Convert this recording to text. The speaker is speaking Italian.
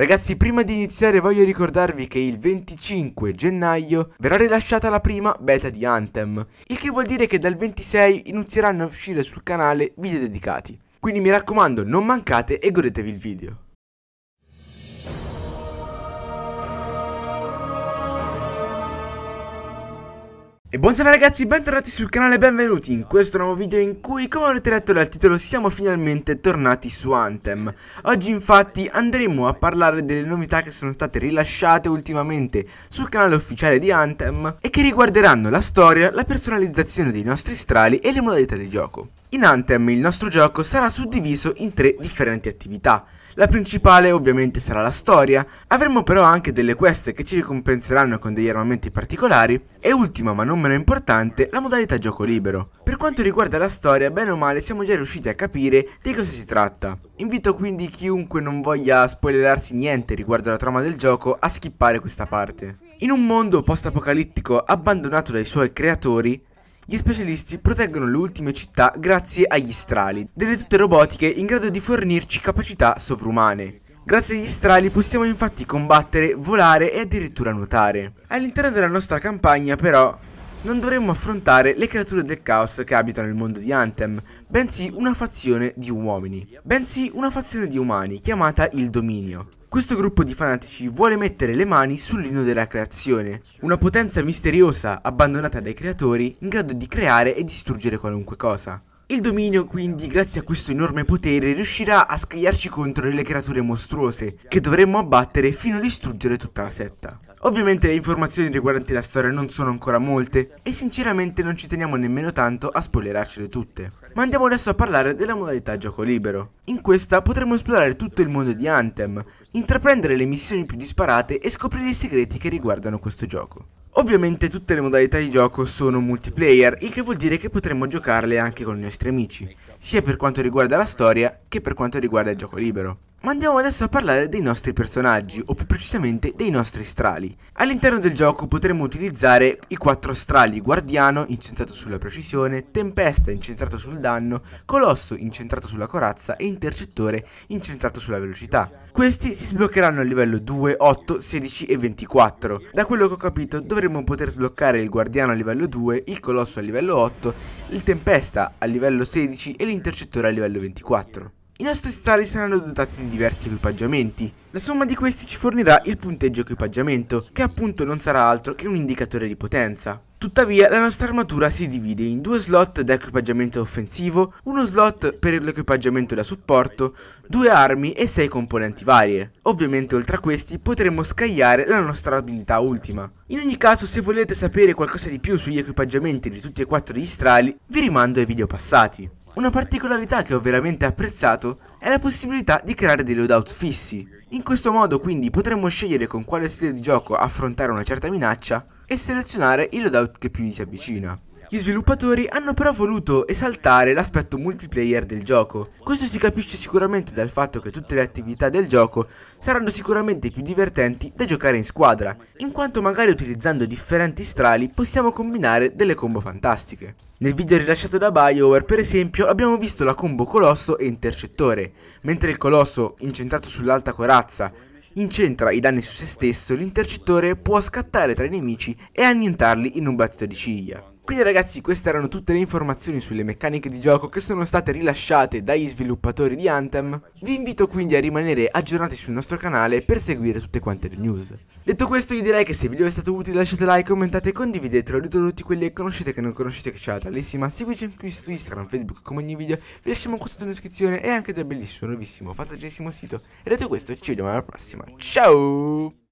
Ragazzi prima di iniziare voglio ricordarvi che il 25 gennaio verrà rilasciata la prima beta di Anthem Il che vuol dire che dal 26 inizieranno a uscire sul canale video dedicati Quindi mi raccomando non mancate e godetevi il video E buonasera ragazzi, bentornati sul canale e benvenuti in questo nuovo video in cui, come avete letto dal titolo, siamo finalmente tornati su Anthem. Oggi infatti andremo a parlare delle novità che sono state rilasciate ultimamente sul canale ufficiale di Anthem e che riguarderanno la storia, la personalizzazione dei nostri strali e le modalità di gioco. In Anthem il nostro gioco sarà suddiviso in tre differenti attività. La principale ovviamente sarà la storia, avremo però anche delle quest che ci ricompenseranno con degli armamenti particolari e ultima ma non meno importante la modalità gioco libero. Per quanto riguarda la storia, bene o male siamo già riusciti a capire di cosa si tratta. Invito quindi chiunque non voglia spoilerarsi niente riguardo alla trama del gioco a skippare questa parte. In un mondo post-apocalittico abbandonato dai suoi creatori, gli specialisti proteggono le ultime città grazie agli strali, delle tutte robotiche in grado di fornirci capacità sovrumane. Grazie agli strali possiamo infatti combattere, volare e addirittura nuotare. All'interno della nostra campagna però non dovremmo affrontare le creature del caos che abitano il mondo di Anthem, bensì una fazione di uomini, bensì una fazione di umani chiamata il Dominio. Questo gruppo di fanatici vuole mettere le mani sull'inno della creazione, una potenza misteriosa abbandonata dai creatori in grado di creare e distruggere qualunque cosa. Il dominio quindi, grazie a questo enorme potere, riuscirà a scagliarci contro delle creature mostruose, che dovremmo abbattere fino a distruggere tutta la setta. Ovviamente le informazioni riguardanti la storia non sono ancora molte e sinceramente non ci teniamo nemmeno tanto a spoilerarcele tutte. Ma andiamo adesso a parlare della modalità gioco libero. In questa potremo esplorare tutto il mondo di Anthem, intraprendere le missioni più disparate e scoprire i segreti che riguardano questo gioco. Ovviamente tutte le modalità di gioco sono multiplayer, il che vuol dire che potremo giocarle anche con i nostri amici, sia per quanto riguarda la storia che per quanto riguarda il gioco libero. Ma andiamo adesso a parlare dei nostri personaggi, o più precisamente dei nostri strali. All'interno del gioco potremo utilizzare i quattro strali Guardiano, incentrato sulla precisione, Tempesta, incentrato sul danno, Colosso, incentrato sulla corazza e Intercettore, incentrato sulla velocità. Questi si sbloccheranno a livello 2, 8, 16 e 24. Da quello che ho capito dovremo poter sbloccare il Guardiano a livello 2, il Colosso a livello 8, il Tempesta a livello 16 e l'Intercettore a livello 24. I nostri stari saranno dotati di diversi equipaggiamenti. La somma di questi ci fornirà il punteggio equipaggiamento, che appunto non sarà altro che un indicatore di potenza. Tuttavia la nostra armatura si divide in due slot da equipaggiamento offensivo, uno slot per l'equipaggiamento da supporto, due armi e sei componenti varie. Ovviamente oltre a questi potremo scagliare la nostra abilità ultima. In ogni caso se volete sapere qualcosa di più sugli equipaggiamenti di tutti e quattro gli strali vi rimando ai video passati. Una particolarità che ho veramente apprezzato è la possibilità di creare dei loadout fissi. In questo modo quindi potremmo scegliere con quale stile di gioco affrontare una certa minaccia e selezionare il loadout che più gli si avvicina. Gli sviluppatori hanno però voluto esaltare l'aspetto multiplayer del gioco. Questo si capisce sicuramente dal fatto che tutte le attività del gioco saranno sicuramente più divertenti da giocare in squadra, in quanto magari utilizzando differenti strali possiamo combinare delle combo fantastiche. Nel video rilasciato da Bioware per esempio abbiamo visto la combo Colosso e Intercettore, mentre il Colosso, incentrato sull'alta corazza, incentra i danni su se stesso, l'intercettore può scattare tra i nemici e annientarli in un battito di ciglia. Quindi ragazzi queste erano tutte le informazioni sulle meccaniche di gioco che sono state rilasciate dagli sviluppatori di Anthem. Vi invito quindi a rimanere aggiornati sul nostro canale per seguire tutte quante le news. Detto questo io direi che se il video è stato utile lasciate like, commentate, condividetelo, dite a tutti quelli che conoscete e che non conoscete che c'è la tallissima, seguiteci anche su Instagram, Facebook come ogni video, vi lasciamo questo in descrizione e anche del bellissimo, nuovissimo, fattacissimo sito. E detto questo ci vediamo alla prossima, ciao!